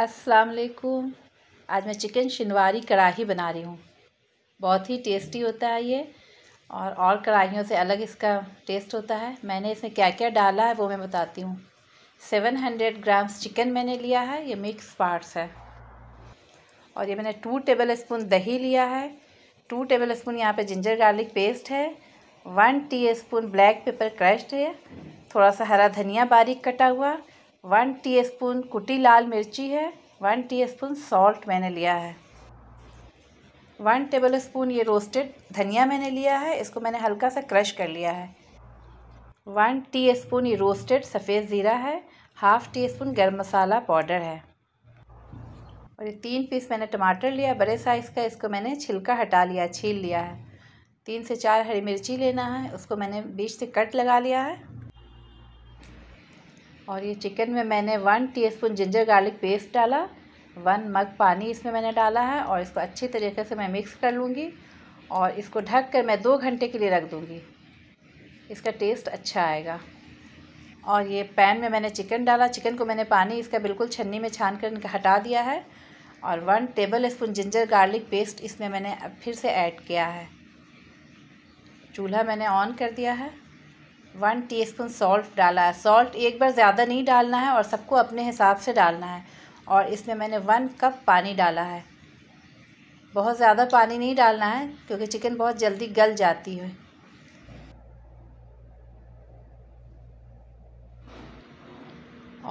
अस्सलाम वालेकुम आज मैं चिकन शिनवारी कढ़ाही बना रही हूँ बहुत ही टेस्टी होता है ये और और कढ़ाइयों से अलग इसका टेस्ट होता है मैंने इसमें क्या क्या डाला है वो मैं बताती हूँ सेवन हंड्रेड ग्राम्स चिकन मैंने लिया है ये मिक्स पार्ट्स है और ये मैंने टू टेबल स्पून दही लिया है टू टेबल स्पून यहाँ पर जिंजर गार्लिक पेस्ट है one teaspoon black pepper crushed है थोड़ा सा हरा धनिया बारीक कटा हुआ वन टीस्पून कुटी लाल मिर्ची है वन टीस्पून सॉल्ट मैंने लिया है वन टेबल स्पून ये रोस्टेड धनिया मैंने लिया है इसको मैंने हल्का सा क्रश कर लिया है वन टी स्पून ये रोस्टेड सफ़ेद ज़ीरा है हाफ़ टी स्पून गर्म मसाला पाउडर है और ये तीन पीस मैंने टमाटर लिया बड़े साइज़ का इसको मैंने छिलका हटा लिया छील लिया है तीन से चार हरी मिर्ची लेना है उसको मैंने बीच से कट लगा लिया है और ये चिकन में मैंने one teaspoon ginger garlic paste डाला वन मग पानी इसमें मैंने डाला है और इसको अच्छी तरीके से मैं मिक्स कर लूँगी और इसको ढक कर मैं दो घंटे के लिए रख दूँगी इसका टेस्ट अच्छा आएगा और ये पैन में मैंने चिकन डाला चिकन को मैंने पानी इसका बिल्कुल छन्नी में छान कर हटा दिया है और one tablespoon ginger garlic paste इसमें मैंने फिर से ऐड किया है चूल्हा मैंने ऑन कर दिया है वन टीस्पून सॉल्ट डाला है सॉल्ट एक बार ज़्यादा नहीं डालना है और सबको अपने हिसाब से डालना है और इसमें मैंने वन कप पानी डाला है बहुत ज़्यादा पानी नहीं डालना है क्योंकि चिकन बहुत जल्दी गल जाती है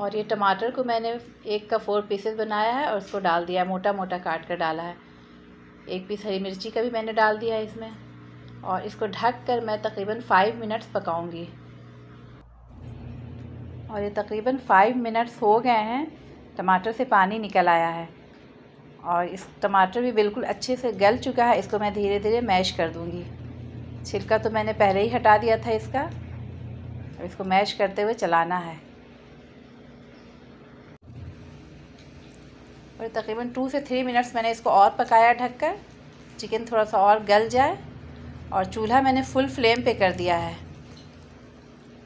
और ये टमाटर को मैंने एक का फोर पीसेस बनाया है और उसको डाल दिया मोटा मोटा काट कर डाला है एक पीस हरी मिर्ची का भी मैंने डाल दिया है इसमें और इसको ढक कर मैं तकरीबन फ़ाइव मिनट्स पकाऊंगी और ये तकरीबन फ़ाइव मिनट्स हो गए हैं टमाटर से पानी निकल आया है और इस टमाटर भी बिल्कुल अच्छे से गल चुका है इसको मैं धीरे धीरे मैश कर दूँगी छिलका तो मैंने पहले ही हटा दिया था इसका अब इसको मैश करते हुए चलाना है और तकरीबन टू से थ्री मिनट्स मैंने इसको और पकाया ढककर चिकन थोड़ा सा और गल जाए और चूल्हा मैंने फुल फ्लेम पे कर दिया है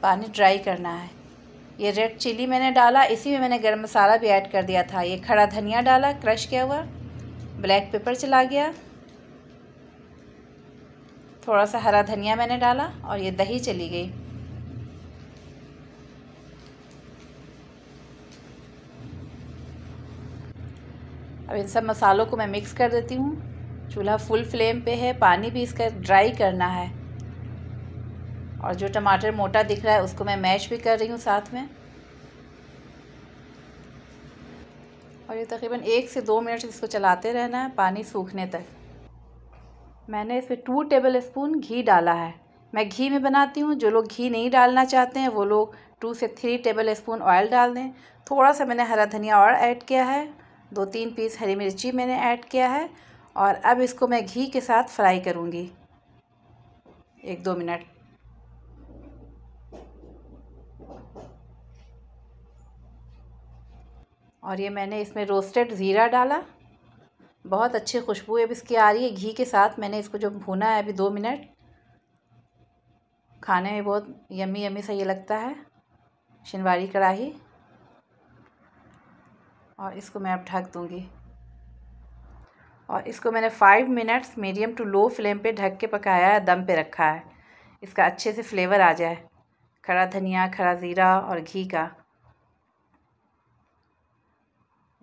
पानी ड्राई करना है ये रेड चिली मैंने डाला इसी में मैंने गर्म मसाला भी ऐड कर दिया था ये खड़ा धनिया डाला क्रश किया हुआ ब्लैक पेपर चला गया थोड़ा सा हरा धनिया मैंने डाला और ये दही चली गई अब इन सब मसालों को मैं मिक्स कर देती हूँ चूल्हा फुल फ्लेम पे है पानी भी इसका ड्राई करना है और जो टमाटर मोटा दिख रहा है उसको मैं मैश भी कर रही हूँ साथ में और ये तकरीबन एक से दो मिनट इसको चलाते रहना है पानी सूखने तक मैंने इसमें टू टेबल स्पून घी डाला है मैं घी में बनाती हूँ जो लोग घी नहीं डालना चाहते हैं वो लोग टू से थ्री टेबल स्पून ऑयल डाल दें थोड़ा सा मैंने हरा धनिया और ऐड किया है दो तीन पीस हरी मिर्ची मैंने ऐड किया है और अब इसको मैं घी के साथ फ्राई करूँगी एक दो मिनट और ये मैंने इसमें रोस्टेड ज़ीरा डाला बहुत अच्छी खुशबू अब इसकी आ रही है घी के साथ मैंने इसको जो भूना है अभी दो मिनट खाने में बहुत यमी यमी सा ये लगता है शिनवारी कढ़ाही और इसको मैं अब ढक दूँगी और इसको मैंने five minutes medium to low flame पे ढक के पकाया है दम पे रखा है इसका अच्छे से फ्लेवर आ जाए खड़ा धनिया खड़ा ज़ीरा और घी का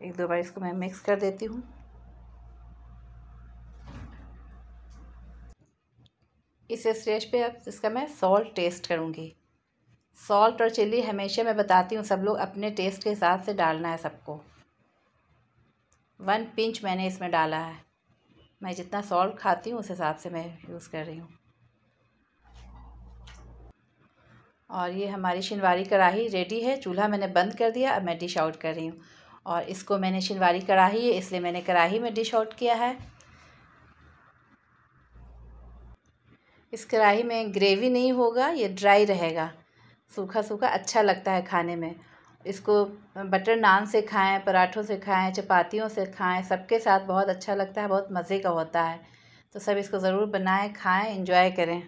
एक दो बार इसको मैं मिक्स कर देती हूँ इस स्टेज पे अब इसका मैं सॉल्ट टेस्ट करूँगी सॉल्ट और चिल्ली हमेशा मैं बताती हूँ सब लोग अपने टेस्ट के हिसाब से डालना है सबको वन पिंच मैंने इसमें डाला है मैं जितना सॉल्ट खाती हूँ उस हिसाब से मैं यूज़ कर रही हूँ और ये हमारी शिनवारी कढ़ाई रेडी है चूल्हा मैंने बंद कर दिया अब मैं डिश आउट कर रही हूँ और इसको मैंने शिनवारी कढ़ाही है इसलिए मैंने कढ़ाही में डिश आउट किया है इस कढ़ाही में ग्रेवी नहीं होगा ये ड्राई रहेगा सूखा सूखा अच्छा लगता है खाने में इसको बटर नान से खाएं पराठों से खाएं चपातियों से खाएं सबके साथ बहुत अच्छा लगता है बहुत मज़े का होता है तो सब इसको ज़रूर बनाएं खाएं इंजॉय करें